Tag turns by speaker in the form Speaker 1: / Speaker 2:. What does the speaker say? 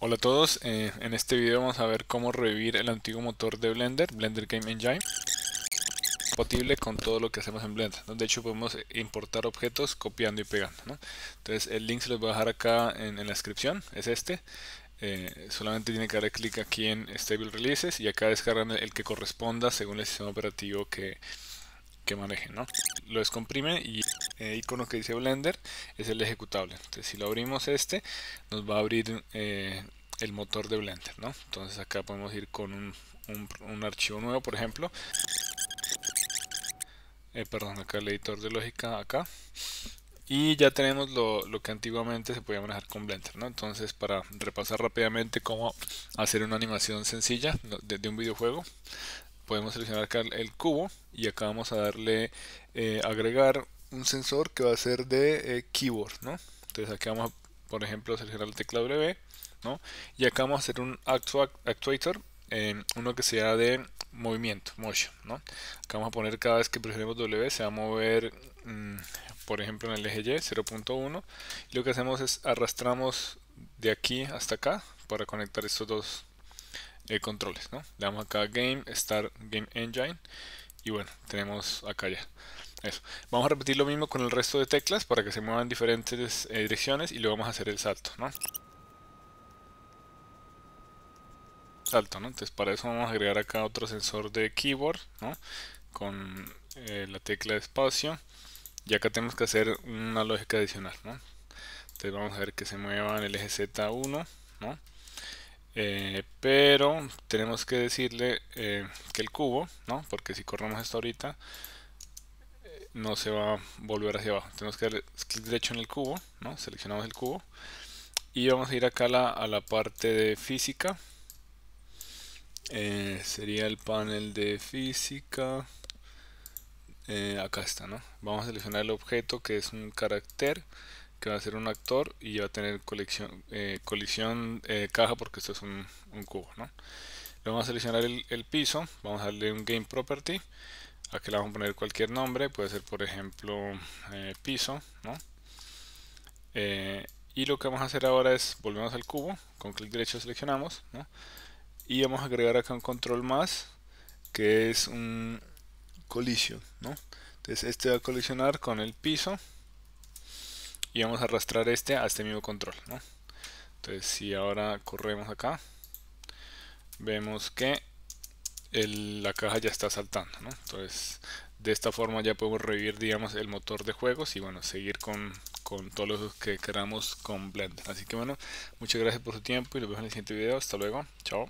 Speaker 1: Hola a todos, eh, en este video vamos a ver cómo revivir el antiguo motor de Blender, Blender Game Engine compatible con todo lo que hacemos en Blender Donde de hecho podemos importar objetos copiando y pegando entonces el link se los voy a dejar acá en, la descripción, es este eh, solamente tiene que darle clic aquí en Stable Releases y acá descargan el, que corresponda según el sistema operativo que, que manejen ¿no? lo descomprime y eh, icono que dice Blender es el ejecutable. Entonces si lo abrimos este, nos va a abrir eh, el motor de Blender. Entonces acá podemos ir con un, archivo nuevo, por ejemplo. Eh, perdón, acá el editor de lógica, acá. Y ya tenemos lo, que antiguamente se podía manejar con Blender, Entonces, para repasar rápidamente cómo hacer una animación sencilla de, un videojuego, podemos seleccionar acá el cubo y acá vamos a darle agregar un sensor que va a ser de eh, keyboard, ¿no? Entonces aquí vamos a, por ejemplo, seleccionar la tecla W, ¿no? Y acá vamos a hacer un actuator, uno que sea de movimiento, motion, ¿no? Acá vamos a poner cada vez que presionemos W se va a mover, mm, por ejemplo, en el eje Y 0.1. lo que hacemos es arrastramos de aquí hasta acá para conectar estos dos eh, controles, ¿no? Le damos acá Game, Start Game Engine y bueno, tenemos acá ya. Eso. Vamos a repetir lo mismo con el resto de teclas para que se muevan en diferentes eh, direcciones y luego vamos a hacer el salto, Salto, ¿no? Entonces para eso vamos a agregar acá otro sensor de keyboard, ¿no? Con eh, la tecla de espacio. Y acá tenemos que hacer una lógica adicional, ¿no? Entonces vamos a ver que se mueva en el eje Z1, ¿no? Eh, pero tenemos que decirle eh, que el cubo, porque si corremos esto ahorita, eh, no se va a volver hacia abajo. Tenemos que darle clic derecho en el cubo, ¿no? seleccionamos el cubo y vamos a ir acá a la, a la parte de física. sería el panel de física. acá está, ¿no? Vamos a seleccionar el objeto que es un carácter que va a ser un actor y va a tener colección, eh, colisión eh, caja porque esto es un, cubo. Le vamos a seleccionar el, piso, vamos a darle un game property, aquí le vamos a poner cualquier nombre, puede ser por ejemplo eh, piso. y lo que vamos a hacer ahora es, volvemos al cubo, con clic derecho seleccionamos ¿no? y vamos a agregar acá un control más que es un collision. Entonces este va a colisionar con el piso vamos a arrastrar este a este mismo control entonces si ahora corremos acá vemos que la caja ya está saltando entonces de esta forma ya podemos revivir digamos el motor de juegos y bueno seguir con, con todos los que queramos con Blender así que bueno muchas gracias por su tiempo y nos vemos en el siguiente video hasta luego chao